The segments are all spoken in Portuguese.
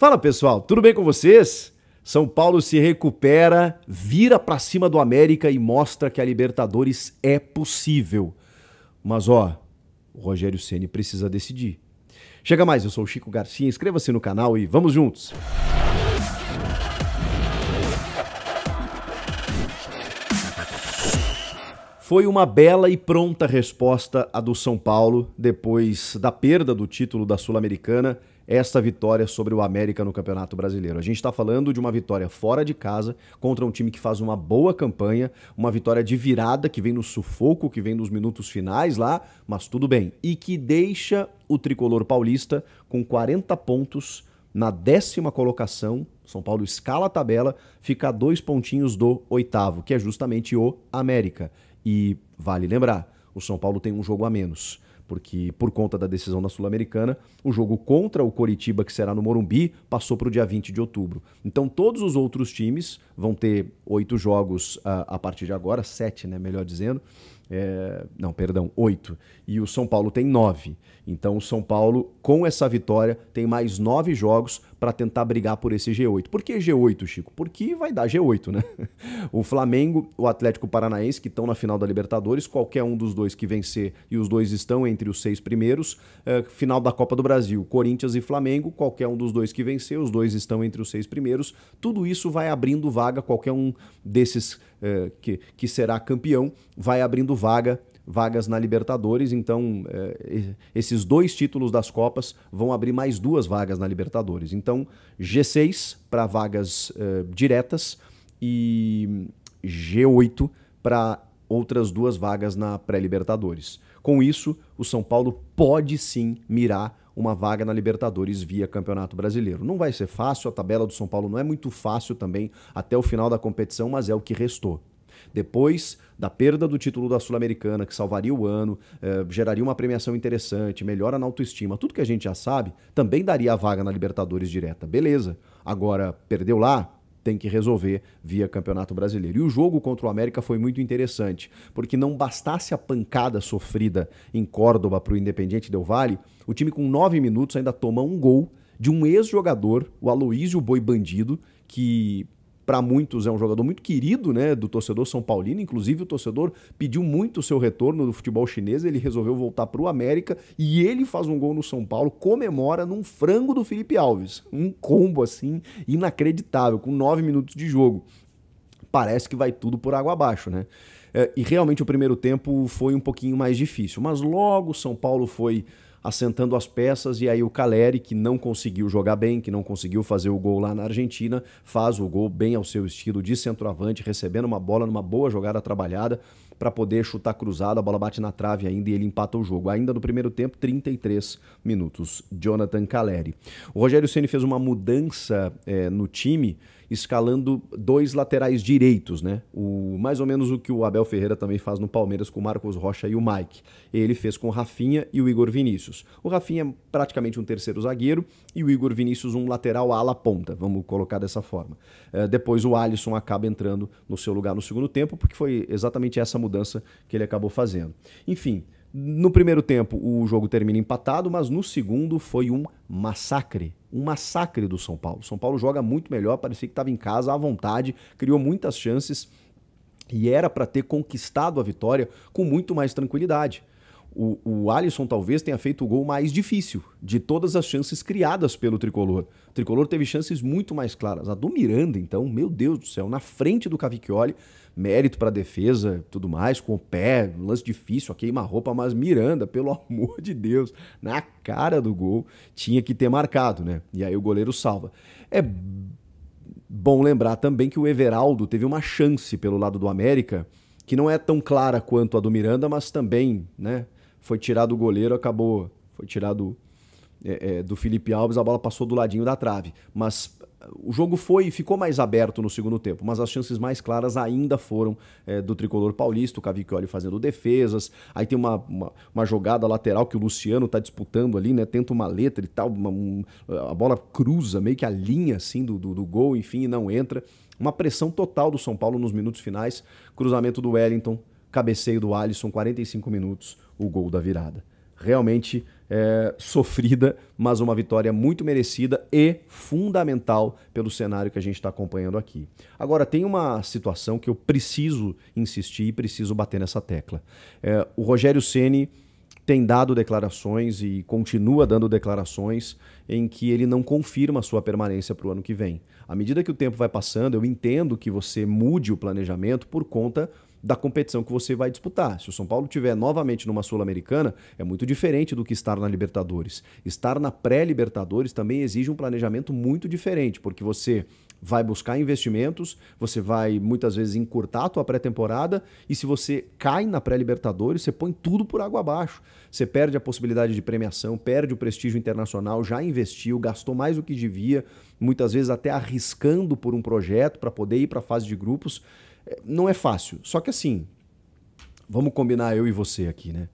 Fala pessoal, tudo bem com vocês? São Paulo se recupera, vira para cima do América e mostra que a Libertadores é possível. Mas ó, o Rogério Ceni precisa decidir. Chega mais, eu sou o Chico Garcia, inscreva-se no canal e vamos juntos. Foi uma bela e pronta resposta a do São Paulo depois da perda do título da Sul-Americana esta vitória sobre o América no Campeonato Brasileiro. A gente está falando de uma vitória fora de casa contra um time que faz uma boa campanha, uma vitória de virada que vem no sufoco, que vem nos minutos finais lá, mas tudo bem. E que deixa o tricolor paulista com 40 pontos na décima colocação. São Paulo escala a tabela, fica a dois pontinhos do oitavo, que é justamente o América. E vale lembrar, o São Paulo tem um jogo a menos porque por conta da decisão da Sul-Americana, o jogo contra o Coritiba, que será no Morumbi, passou para o dia 20 de outubro. Então todos os outros times vão ter oito jogos a, ah, a partir de agora, sete, né, melhor dizendo. É, não, perdão, oito. E o São Paulo tem nove. Então o São Paulo, com essa vitória, tem mais nove jogos para tentar brigar por esse G8. Por que G8, Chico? Porque vai dar G8, né? O Flamengo, o Atlético Paranaense, que estão na final da Libertadores, qualquer um dos dois que vencer, e os dois estão entre os seis primeiros, é, final da Copa do Brasil, Corinthians e Flamengo, qualquer um dos dois que vencer, os dois estão entre os seis primeiros. Tudo isso vai abrindo vaga, qualquer um desses é, que, que será campeão vai abrindo vaga vagas na Libertadores, então é, esses dois títulos das Copas vão abrir mais duas vagas na Libertadores. Então, G6 para vagas é, diretas e G8 para outras duas vagas na pré-Libertadores. Com isso, o São Paulo pode sim mirar uma vaga na Libertadores via Campeonato Brasileiro. Não vai ser fácil, a tabela do São Paulo não é muito fácil também até o final da competição, mas é o que restou. Depois da perda do título da Sul-Americana, que salvaria o ano, eh, geraria uma premiação interessante, melhora na autoestima, tudo que a gente já sabe, também daria a vaga na Libertadores direta. Beleza. Agora, perdeu lá? Tem que resolver via Campeonato Brasileiro. E o jogo contra o América foi muito interessante, porque não bastasse a pancada sofrida em Córdoba para o Independiente Del Vale, o time com nove minutos ainda toma um gol de um ex-jogador, o Aloísio Boi Bandido, que para muitos é um jogador muito querido, né, do torcedor são paulino, inclusive o torcedor pediu muito o seu retorno do futebol chinês, ele resolveu voltar para o América e ele faz um gol no São Paulo, comemora num frango do Felipe Alves, um combo assim inacreditável, com nove minutos de jogo. Parece que vai tudo por água abaixo, né? É, e realmente o primeiro tempo foi um pouquinho mais difícil, mas logo São Paulo foi assentando as peças, e aí o Caleri, que não conseguiu jogar bem, que não conseguiu fazer o gol lá na Argentina, faz o gol bem ao seu estilo de centroavante, recebendo uma bola numa boa jogada trabalhada para poder chutar cruzado, a bola bate na trave ainda e ele empata o jogo. Ainda no primeiro tempo, 33 minutos. Jonathan Caleri. O Rogério Ceni fez uma mudança é, no time escalando dois laterais direitos, né? O, mais ou menos o que o Abel Ferreira também faz no Palmeiras com o Marcos Rocha e o Mike. Ele fez com o Rafinha e o Igor Vinícius. O Rafinha é praticamente um terceiro zagueiro e o Igor Vinícius um lateral ala ponta, vamos colocar dessa forma. É, depois o Alisson acaba entrando no seu lugar no segundo tempo, porque foi exatamente essa mudança que ele acabou fazendo. Enfim, no primeiro tempo, o jogo termina empatado, mas no segundo foi um massacre. Um massacre do São Paulo. São Paulo joga muito melhor, parecia que estava em casa à vontade, criou muitas chances e era para ter conquistado a vitória com muito mais tranquilidade o, o Alisson talvez tenha feito o gol mais difícil de todas as chances criadas pelo Tricolor. O Tricolor teve chances muito mais claras. A do Miranda, então, meu Deus do céu, na frente do Cavicchioli, mérito para a defesa, tudo mais, com o pé, lance difícil, a queima-roupa, mas Miranda, pelo amor de Deus, na cara do gol, tinha que ter marcado, né? E aí o goleiro salva. É bom lembrar também que o Everaldo teve uma chance pelo lado do América, que não é tão clara quanto a do Miranda, mas também, né? foi tirado o goleiro, acabou. Foi tirado é, é, do Felipe Alves, a bola passou do ladinho da trave. Mas uh, o jogo foi ficou mais aberto no segundo tempo, mas as chances mais claras ainda foram é, do tricolor paulista, o Cavicchioli fazendo defesas, aí tem uma, uma, uma jogada lateral que o Luciano está disputando ali, né? Tenta uma letra e tal, uma, um, a bola cruza meio que a linha assim do, do, do gol, enfim, e não entra. Uma pressão total do São Paulo nos minutos finais, cruzamento do Wellington, cabeceio do Alisson, 45 minutos, o gol da virada. Realmente é, sofrida, mas uma vitória muito merecida e fundamental pelo cenário que a gente está acompanhando aqui. Agora, tem uma situação que eu preciso insistir e preciso bater nessa tecla. É, o Rogério Ceni tem dado declarações e continua dando declarações em que ele não confirma a sua permanência para o ano que vem. À medida que o tempo vai passando, eu entendo que você mude o planejamento por conta da competição que você vai disputar. Se o São Paulo tiver novamente numa Sul-Americana, é muito diferente do que estar na Libertadores. Estar na pré-Libertadores também exige um planejamento muito diferente, porque você vai buscar investimentos, você vai muitas vezes encurtar a tua pré-temporada e se você cai na pré-libertadores, você põe tudo por água abaixo. Você perde a possibilidade de premiação, perde o prestígio internacional, já investiu, gastou mais do que devia, muitas vezes até arriscando por um projeto para poder ir para a fase de grupos. Não é fácil. Só que assim, vamos combinar eu e você aqui, né?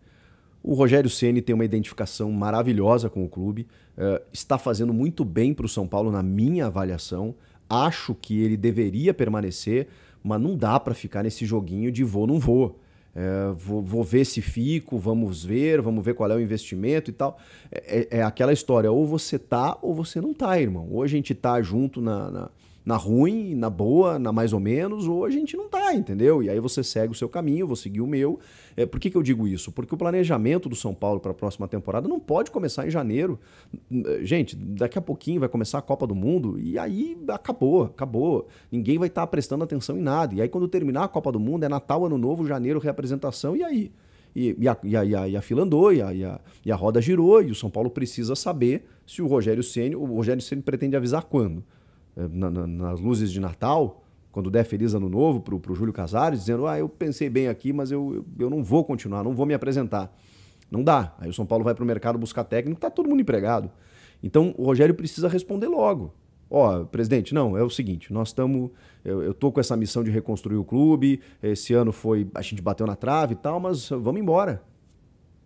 O Rogério Ceni tem uma identificação maravilhosa com o clube, eh, está fazendo muito bem para o São Paulo, na minha avaliação. Acho que ele deveria permanecer, mas não dá para ficar nesse joguinho de vou, não vou. É, vou, vou, ver se fico, vamos ver, vamos ver qual é o investimento e tal. É, é, é, aquela história, ou você tá ou você não tá, irmão. Ou a gente tá junto na, na, na ruim, na boa, na mais ou menos, ou a gente não tá, entendeu? E aí você segue o seu caminho, vou seguir o meu. É, por que, que eu digo isso? Porque o planejamento do São Paulo para a próxima temporada não pode começar em janeiro. Gente, daqui a pouquinho vai começar a Copa do Mundo e aí acabou, acabou. Ninguém vai estar tá prestando atenção em nada. E aí quando terminar a Copa do Mundo é Natal, Ano Novo, janeiro, reapresentação, e aí? E, e, a, e, a, e, a, fila andou, e a, e, a, e a roda girou, e o São Paulo precisa saber se o Rogério Ceni o Rogério Ceni pretende avisar quando. Eh, na, na, nas luzes de Natal, quando der Feliz Ano Novo para o Júlio Casares, dizendo: Ah, eu pensei bem aqui, mas eu, eu, eu não vou continuar, não vou me apresentar. Não dá. Aí o São Paulo vai para o mercado buscar técnico, está todo mundo empregado. Então o Rogério precisa responder logo. Ó, oh, presidente, não, é o seguinte, nós estamos. Eu, eu tô com essa missão de reconstruir o clube, esse ano foi. A gente bateu na trave e tal, mas vamos embora.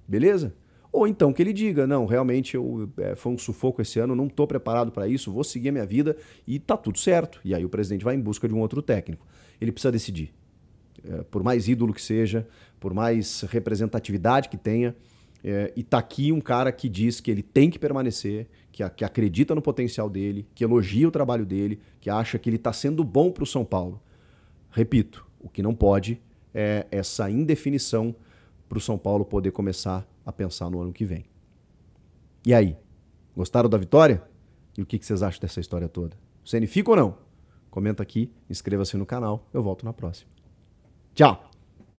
Beleza? Ou então que ele diga, não, realmente eu, é, foi um sufoco esse ano, não estou preparado para isso, vou seguir a minha vida e tá tudo certo. E aí o presidente vai em busca de um outro técnico. Ele precisa decidir. É, por mais ídolo que seja, por mais representatividade que tenha, é, e tá aqui um cara que diz que ele tem que permanecer, que, que acredita no potencial dele, que elogia o trabalho dele, que acha que ele está sendo bom para o São Paulo. Repito, o que não pode é essa indefinição para o São Paulo poder começar a pensar no ano que vem. E aí? Gostaram da vitória? E o que vocês acham dessa história toda? Cenifica ou não? Comenta aqui, inscreva-se no canal. Eu volto na próxima. Tchau!